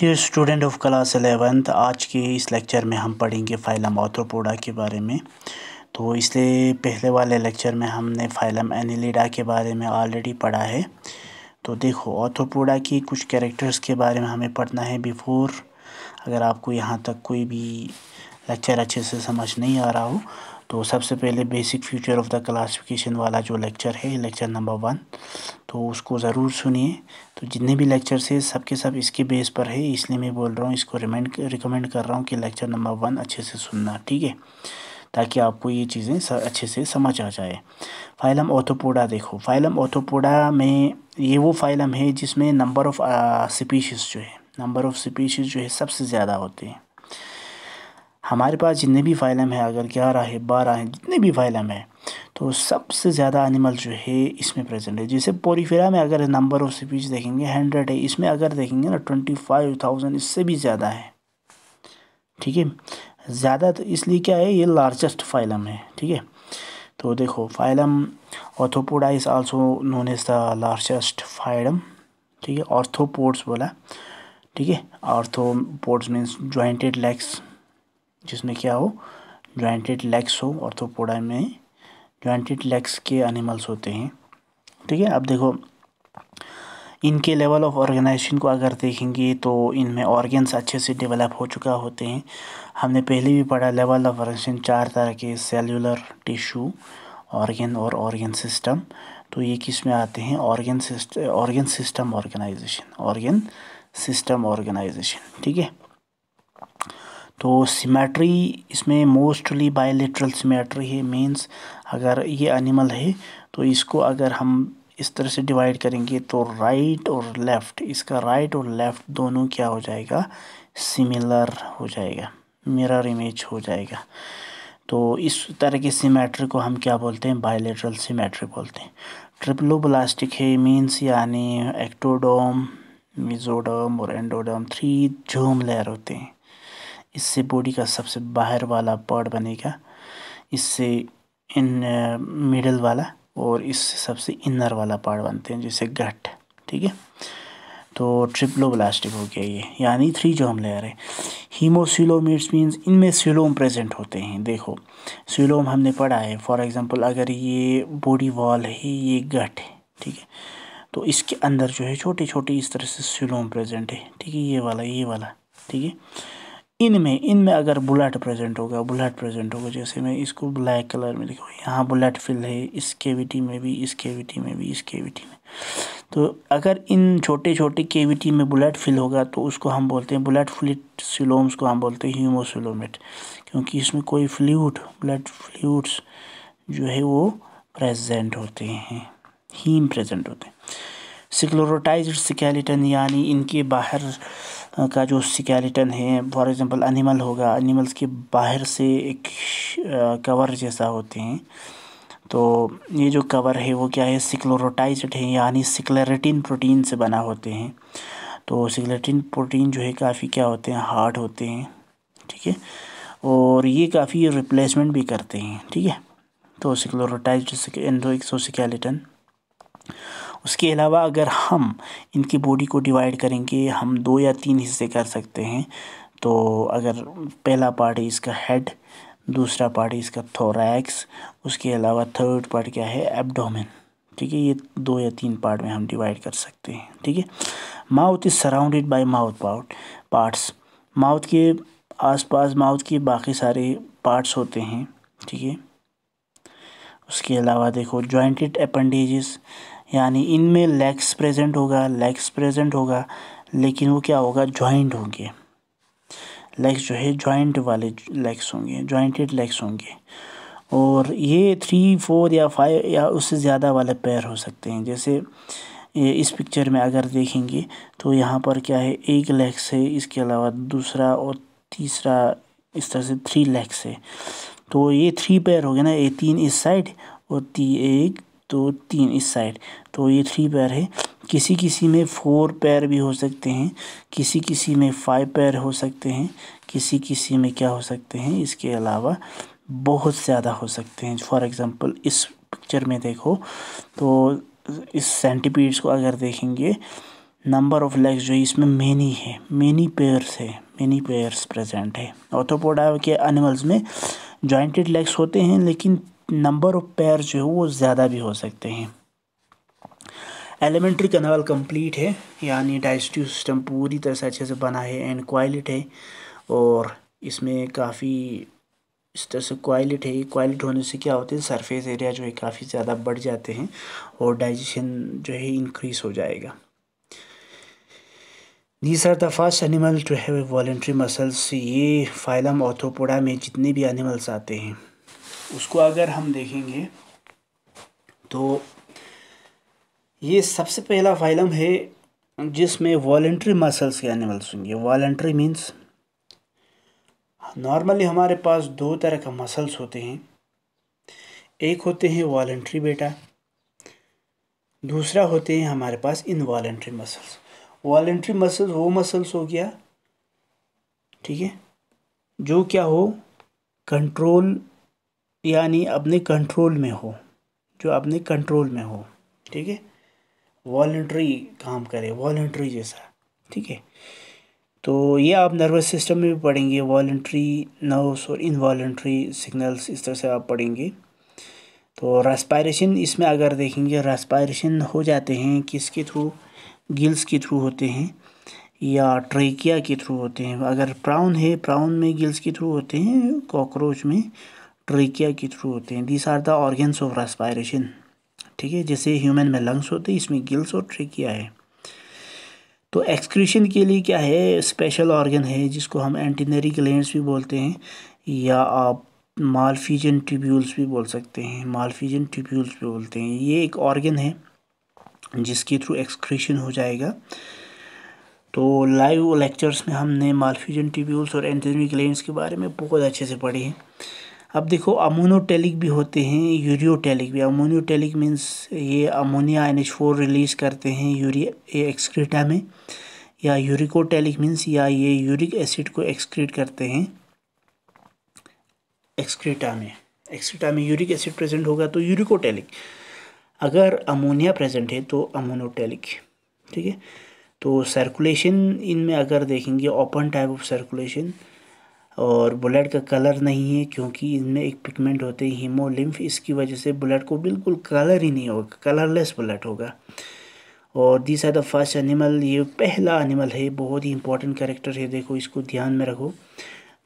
dear student of class eleventh आज के इस लेक्चर में हम पढ़ेंगे फाइलम ऑथ्रोपोडा के बारे में तो इसलिए पहले वाले लेक्चर में हमने फाइलम एनिलिडा के बारे में ऑलरेडी पढ़ा है तो देखो ऑथ्रोपोडा की कुछ कैरेक्टर्स के बारे में हमें पढ़ना है बिफोर अगर आपको यहाँ तक कोई भी लेक्चर अच्छे से समझ नहीं आ रहा हो तो सबसे पहले basic future of the classification वाला जो लेक्चर है लेक्चर नंबर वन तो उसको ज़रूर सुनिए तो जितने भी लेक्चर्स है सबके सब इसके बेस पर है इसलिए मैं बोल रहा हूँ इसको रिमेंड रिकमेंड कर रहा हूँ कि लेक्चर नंबर वन अच्छे से सुनना ठीक है ताकि आपको ये चीज़ें अच्छे से समझ आ जाए फाइलम ऑथोपोडा देखो फाइलम ऑथोपोडा में ये वो फाइलम है जिसमें नंबर ऑफ़ स्पीशीज़ जो है नंबर ऑफ़ स्पीशीज़ जो है सबसे ज़्यादा होते हैं हमारे पास जितने भी फाइलम है अगर ग्यारह है बारह हैं जितने भी फाइलम है तो सबसे ज़्यादा एनिमल जो है इसमें प्रेजेंट है जैसे पोरीफेरा में अगर नंबर ऑफ स्पीच देखेंगे हंड्रेड है इसमें अगर देखेंगे ना ट्वेंटी फाइव थाउजेंड इससे भी ज़्यादा है ठीक है ज़्यादा तो इसलिए क्या है ये लार्जेस्ट फाइलम है ठीक है तो देखो phylum arthropoda is also known as the largest phylum ठीक है ऑर्थोपोड्स बोला ठीक है ऑर्थोपोड्स मीन्स जॉइंटेड लेग्स जिसमें क्या हो जॉइंटेड लेग्स हो ऑर्थोपोडा में जॉइंटेड लेग्स के एनिमल्स होते हैं ठीक है अब देखो इनके लेवल ऑफ ऑर्गेनाइजेशन को अगर देखेंगे तो इनमें ऑर्गेन्स अच्छे से डेवलप हो चुका होते हैं हमने पहले भी पढ़ा लेवल ऑफ ऑर्गेनाइजेशन चार तरह के सेलुलर टिश्यू ऑर्गेन और ऑर्गेन सिस्टम तो ये किस में आते हैं organ system organ system organisation organ system organisation ठीक है तो सिमेट्री इसमें मोस्टली बायोलेट्रल सिमेट्री है मीन्स अगर ये एनिमल है तो इसको अगर हम इस तरह से डिवाइड करेंगे तो राइट और लेफ़्ट इसका राइट और लेफ़्ट दोनों क्या हो जाएगा सिमिलर हो जाएगा मिरर इमेज हो जाएगा तो इस तरह की सिमेट्री को हम क्या बोलते हैं बायोलिट्रल सिमेट्री बोलते हैं ट्रिपलोब्लास्टिक है मीन्स यानी एक्टोडोम मिजोडम और एंडोडम थ्री झूम लेयर होते हैं इससे बॉडी का सबसे बाहर वाला पार्ट बनेगा इससे इन मिडल वाला और इससे सबसे इनर वाला पार्ट बनते हैं जैसे गट ठीक है तो ट्रिपलो ब्लास्टिक हो गया ये यानी थ्री जो हम ले रहे हैं इट्स मीन्स इनमें सिलोम प्रेजेंट होते हैं देखो सिलोम हमने पढ़ा है फॉर एग्जांपल अगर ये बॉडी वॉल है ये गट है ठीक है तो इसके अंदर जो है छोटे छोटे इस तरह से सिलोम प्रेजेंट है ठीक है ये वाला ये वाला ठीक है इनमें इनमें अगर बुलेट प्रेजेंट होगा बुलेट प्रेजेंट होगा जैसे मैं इसको ब्लैक कलर में लिखा यहाँ बुलेट फिल है इस केविटी में भी इस केविटी में भी इस केविटी में तो अगर इन छोटे छोटे केविटी में बुलेट फिल होगा तो उसको हम बोलते हैं बुलेट फ्लिट सिलोम्स को हम बोलते हैं हीमोसिलोमेट क्योंकि इसमें कोई फ्लूड ब्लड फ्लूड्स जो है वो प्रेजेंट होते हैं हीम प्रेजेंट होते हैं सिक्लोरोटाइज स्केलेटन यानी इनके बाहर का जो स्केलेटन है फॉर एग्जांपल एनिमल होगा एनिमल्स के बाहर से एक कवर जैसा होते हैं तो ये जो कवर है वो क्या है सिक्लोरोटाइज्ड है यानी सिक्लेरेटिन प्रोटीन से बना होते हैं तो सिक्लेटिन प्रोटीन जो है काफ़ी क्या होते हैं हार्ड होते हैं ठीक है और ये काफ़ी रिप्लेसमेंट भी करते हैं ठीक है तो सिक्लोरोटाइज एंडो एक्सोसिकैलेटन उसके अलावा अगर हम इनकी बॉडी को डिवाइड करेंगे हम दो या तीन हिस्से कर सकते हैं तो अगर पहला पार्ट है इसका हेड दूसरा पार्ट है इसका थोरैक्स उसके अलावा थर्ड पार्ट क्या है एब्डोमेन ठीक है ये दो या तीन पार्ट में हम डिवाइड कर सकते हैं ठीक है mouth is surrounded by mouth part parts mouth के आसपास माउथ के बाकी सारे पार्ट्स होते हैं ठीक है उसके अलावा देखो जॉइंटेड अपेंडेजेस यानी इनमें लेग्स प्रेजेंट होगा लेग्स प्रेजेंट होगा लेकिन वो क्या होगा जॉइंट होंगे लेग्स जो है जॉइंट वाले लेग्स होंगे जॉइंटेड लेग्स होंगे और ये थ्री फोर या फाइव या उससे ज़्यादा वाले पैर हो सकते हैं जैसे ये इस पिक्चर में अगर देखेंगे तो यहाँ पर क्या है एक लेग्स है इसके अलावा दूसरा और तीसरा इस तरह से थ्री लेग्स है तो ये थ्री पैर हो गए ना ये तीन इस साइड और ती एक तो तीन इस साइड तो ये थ्री पैर है किसी किसी में फोर पैर भी हो सकते हैं किसी किसी में फाइव पैर हो सकते हैं किसी किसी में क्या हो सकते हैं इसके अलावा बहुत ज़्यादा हो सकते हैं फॉर एग्ज़ाम्पल इस पिक्चर में देखो तो इस सेंटीपीड्स को अगर देखेंगे नंबर ऑफ लेग्स जो इसमें मेनी है मेनी पेयर्स है मेनी पेयर्स प्रेजेंट है ऑर्थोपोडा के एनिमल्स में जॉइंटेड लेग्स होते हैं लेकिन नंबर ऑफ पेयर जो है वो ज़्यादा भी हो सकते हैं एलिमेंट्री कनाल कंप्लीट है यानी डाइजेस्टिव सिस्टम पूरी तरह से अच्छे से बना है एंड क्वाइलिट है और इसमें काफ़ी इस तरह से क्वाइलिट है क्वाइलिट होने से क्या होते हैं सरफेस एरिया जो है काफ़ी ज़्यादा बढ़ जाते हैं और डाइजेशन जो है इंक्रीज हो जाएगा these are the first animal जो है वॉलेंट्री मसल्स ये फाइलम ऑथोपोडा में जितने भी एनिमल्स आते हैं उसको अगर हम देखेंगे तो ये सबसे पहला फाइलम है जिसमें वॉलेंट्री मसल्स के एनिमल्स होंगे वॉलेंट्री मीन्स नॉर्मली हमारे पास दो तरह का मसल्स होते हैं एक होते हैं वॉलेंट्री बेटा दूसरा होते हैं हमारे पास वॉलेंट्री मसल्स वॉलेंट्री मसल्स वो मसल्स हो गया ठीक है जो क्या हो कंट्रोल यानी अपने कंट्रोल में हो जो अपने कंट्रोल में हो ठीक है वॉल्ट्री काम करे वॉल्ट्री जैसा ठीक है तो ये आप नर्वस सिस्टम में भी पढ़ेंगे वॉल्ट्री नर्वस और इनवॉल्ट्री सिग्नल्स इस तरह से आप पढ़ेंगे तो रेस्पायरेशन इसमें अगर देखेंगे रेस्पायरेशन हो जाते हैं किसके थ्रू गिल्स के थ्रू होते हैं या ट्रेकिया के थ्रू होते हैं अगर प्राउन है प्राउन में गिल्स के थ्रू होते हैं कॉकरोच में ट्रिकिया के थ्रू होते हैं this are the organs of respiration ठीक है जैसे ह्यूमन में लंग्स होते हैं इसमें गिल्स और ट्रिकिया है तो एक्सक्रीशन के लिए क्या है स्पेशल ऑर्गन है जिसको हम एंटीनरी ग्लैंड्स भी बोलते हैं या आप मालफीजन ट्यूब्यूल्स भी बोल सकते हैं मालफीजन ट्यूब्यूल्स भी बोलते हैं ये एक ऑर्गन है जिसके थ्रू एक्सक्रीशन हो जाएगा तो लाइव लेक्चर्स में हमने मालफीजन ट्यूब्यूल्स और एंटीनरी ग्लैंड्स के बारे में बहुत अच्छे से पढ़े हैं अब देखो अमोनोटेलिक भी होते हैं यूरियोटेलिक भी अमोनियोटेलिक मीन्स ये ammonia N H four release करते हैं यूरिया एक्सक्रीटा में या यूरिकोटेलिक मीन्स या ये यूरिक एसिड को एक्सक्रीट करते हैं एक्सक्रीटा में एक्सक्रीटा में यूरिक एसिड प्रेजेंट होगा तो यूरिकोटेलिक अगर अमोनिया प्रेजेंट है तो अमोनोटेलिक ठीक है तो सर्कुलेशन इनमें अगर देखेंगे ओपन टाइप ऑफ सर्कुलेशन और बुलेट का कलर नहीं है क्योंकि इनमें एक पिगमेंट होते हैं हीमोलिम्फ इसकी वजह से बुलेट को बिल्कुल कलर ही नहीं होगा कलरलेस बुलेट होगा और this are the first animal ये पहला एनिमल है बहुत ही इंपॉर्टेंट करेक्टर है देखो इसको ध्यान में रखो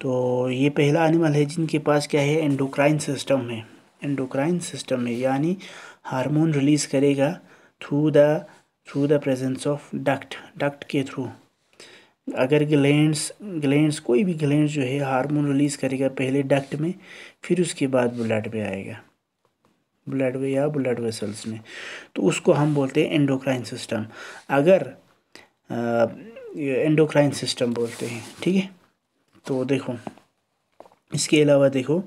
तो ये पहला एनिमल है जिनके पास क्या है एंडोक्राइन सिस्टम है एंडोक्राइन सिस्टम है यानी हार्मोन रिलीज़ करेगा through the through the presence of duct duct के थ्रू अगर ग्लैंड्स ग्लैंड्स कोई भी ग्लैंड जो है हार्मोन रिलीज़ करेगा पहले डक्ट में फिर उसके बाद ब्लड में आएगा ब्लड वे या ब्लड वेसल्स में तो उसको हम बोलते हैं एंडोक्राइन सिस्टम अगर एंडोक्राइन सिस्टम बोलते हैं ठीक है तो देखो इसके अलावा देखो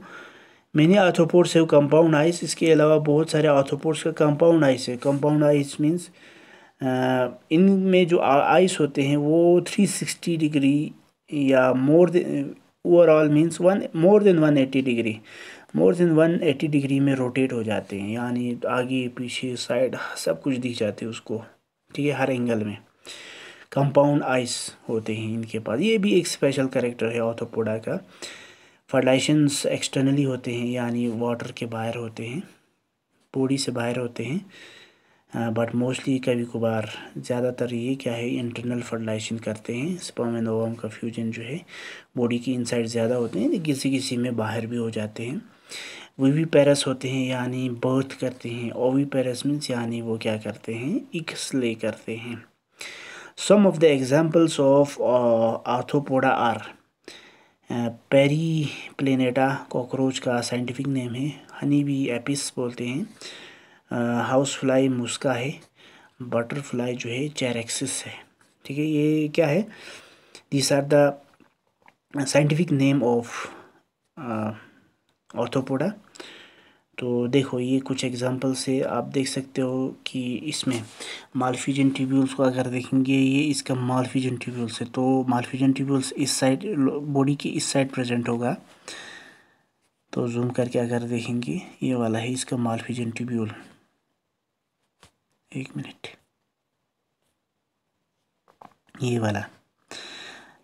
मैंने आर्थोपोड्स है कंपाउंड आइस इसके अलावा बहुत सारे आर्थोपोड्स का कंपाउंड आइस है कंपाउंड आइस मीन्स इनमें जो आइस होते हैं वो 360 डिग्री या more overall means one more than 180 degree more than 180 degree में रोटेट हो जाते हैं यानी आगे पीछे साइड सब कुछ दिख जाते हैं उसको ठीक है हर एंगल में कंपाउंड आइस होते हैं इनके पास ये भी एक स्पेशल करेक्टर है ऑर्थोपोडा का फर्टाइशंस एक्सटर्नली होते हैं यानी वाटर के बाहर होते हैं बॉडी से बाहर होते हैं बट हाँ, मोस्टली कभी कभार ज़्यादातर ये क्या है इंटरनल फर्टिलाइजेशन करते हैं स्पर्म एंड ओवम का फ्यूजन जो है बॉडी की इनसाइड ज़्यादा होते हैं किसी किसी में बाहर भी हो जाते हैं वो भी पैरस होते हैं यानी बर्थ करते हैं ओवी पैरस मीन्स यानी वो क्या करते हैं इक्स ले करते हैं some of the examples of arthropoda are periplaneta cockroach का साइंटिफिक नेम है हनी भी एपिस बोलते हैं हाउस फ्लाई मुस्का है बटरफ्लाई जो है चैरेक्सिस है ठीक है ये क्या है this are the scientific name of arthropoda तो देखो ये कुछ एग्जांपल से आप देख सकते हो कि इसमें मालफीजन ट्यूब्यूल्स को अगर देखेंगे ये इसका मालफीजन ट्यूब्यूल्स है तो मालफीजन ट्यूब्यूल्स इस साइड बॉडी की इस साइड प्रेजेंट होगा तो जूम करके अगर देखेंगे ये वाला है इसका मालफीजन ट्यूब्यूल एक मिनट ये वाला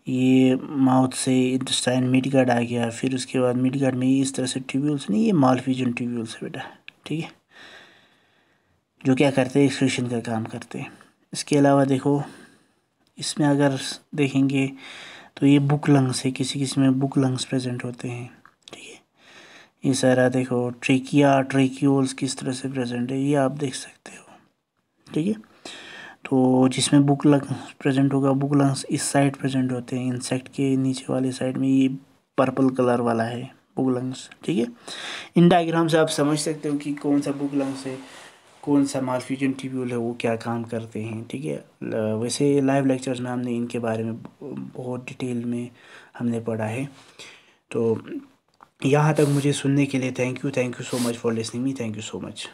ये माउथ से इंटस्टाइन मिड गार्ड आ गया फिर उसके बाद मिड गार्ड में इस तरह से ट्यूब्यूल्स नहीं ये मालफ्यूजन ट्यूब्यूल्स है बेटा ठीक है जो क्या करते हैं एक्सक्रीशन का काम करते हैं इसके अलावा देखो इसमें अगर देखेंगे तो ये बुक लंग्स है किसी किसी में बुक लंग्स प्रेजेंट होते हैं ठीक है ये सारा देखो ट्रेकिया ट्रिक्यूल्स किस तरह से प्रेजेंट है ये आप देख सकते हो ठीक है तो जिसमें बुक लंग्स प्रेजेंट होगा बुक लंग्स इस साइड प्रेजेंट होते हैं इंसेक्ट के नीचे वाले साइड में ये पर्पल कलर वाला है बुक लंग्स ठीक है इन डायग्राम से आप समझ सकते हो कि कौन सा बुक लंग्स है कौन सा मालफ्यूजन ट्यूब्यूल है वो क्या काम करते हैं ठीक है वैसे लाइव लेक्चर्स में हमने इनके बारे में बहुत डिटेल में हमने पढ़ा है तो यहाँ तक मुझे सुनने के लिए thank you thank you so much for listening me thank you so much